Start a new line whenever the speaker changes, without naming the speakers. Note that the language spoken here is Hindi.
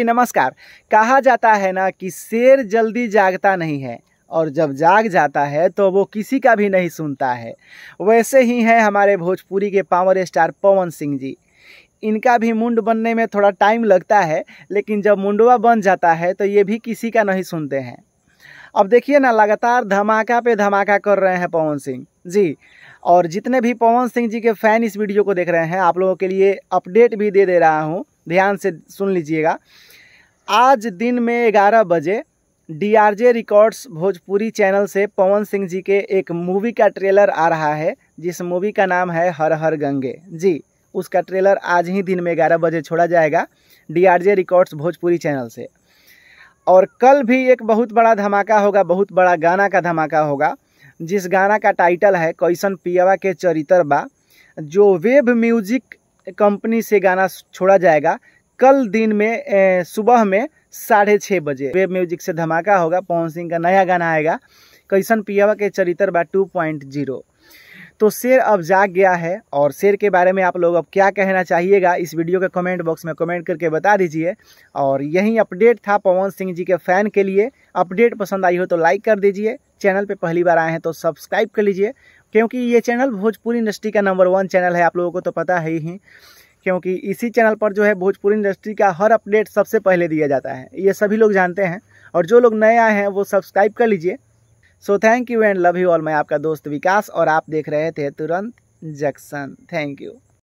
नमस्कार कहा जाता है ना कि शेर जल्दी जागता नहीं है और जब जाग जाता है तो वो किसी का भी नहीं सुनता है वैसे ही हैं हमारे भोजपुरी के पावर स्टार पवन सिंह जी इनका भी मुंड बनने में थोड़ा टाइम लगता है लेकिन जब मुंडवा बन जाता है तो ये भी किसी का नहीं सुनते हैं अब देखिए ना लगातार धमाका पे धमाका कर रहे हैं पवन सिंह जी और जितने भी पवन सिंह जी के फैन इस वीडियो को देख रहे हैं आप लोगों के लिए अपडेट भी दे दे रहा हूँ ध्यान से सुन लीजिएगा आज दिन में ग्यारह बजे डीआरजे रिकॉर्ड्स भोजपुरी चैनल से पवन सिंह जी के एक मूवी का ट्रेलर आ रहा है जिस मूवी का नाम है हर हर गंगे जी उसका ट्रेलर आज ही दिन में ग्यारह बजे छोड़ा जाएगा डीआरजे रिकॉर्ड्स भोजपुरी चैनल से और कल भी एक बहुत बड़ा धमाका होगा बहुत बड़ा गाना का धमाका होगा जिस गाना का टाइटल है कैसन पियावा के चरित्र बा जो वेब म्यूजिक कंपनी से गाना छोड़ा जाएगा कल दिन में सुबह में साढ़े छः बजे वेब म्यूजिक से धमाका होगा पवन सिंह का नया गाना आएगा कैसन पियावा के चरित्र बा टू पॉइंट जीरो तो शेर अब जाग गया है और शेर के बारे में आप लोग अब क्या कहना चाहिएगा इस वीडियो के कमेंट बॉक्स में कमेंट करके बता दीजिए और यही अपडेट था पवन सिंह जी के फैन के लिए अपडेट पसंद आई हो तो लाइक कर दीजिए चैनल पर पहली बार आए हैं तो सब्सक्राइब कर लीजिए क्योंकि ये चैनल भोजपुरी इंडस्ट्री का नंबर वन चैनल है आप लोगों को तो पता है ही क्योंकि इसी चैनल पर जो है भोजपुरी इंडस्ट्री का हर अपडेट सबसे पहले दिया जाता है ये सभी लोग जानते हैं और जो लोग नए आए हैं वो सब्सक्राइब कर लीजिए so thank you and love you all मैं आपका दोस्त विकास और आप देख रहे थे तुरंत जैक्सन थैंक यू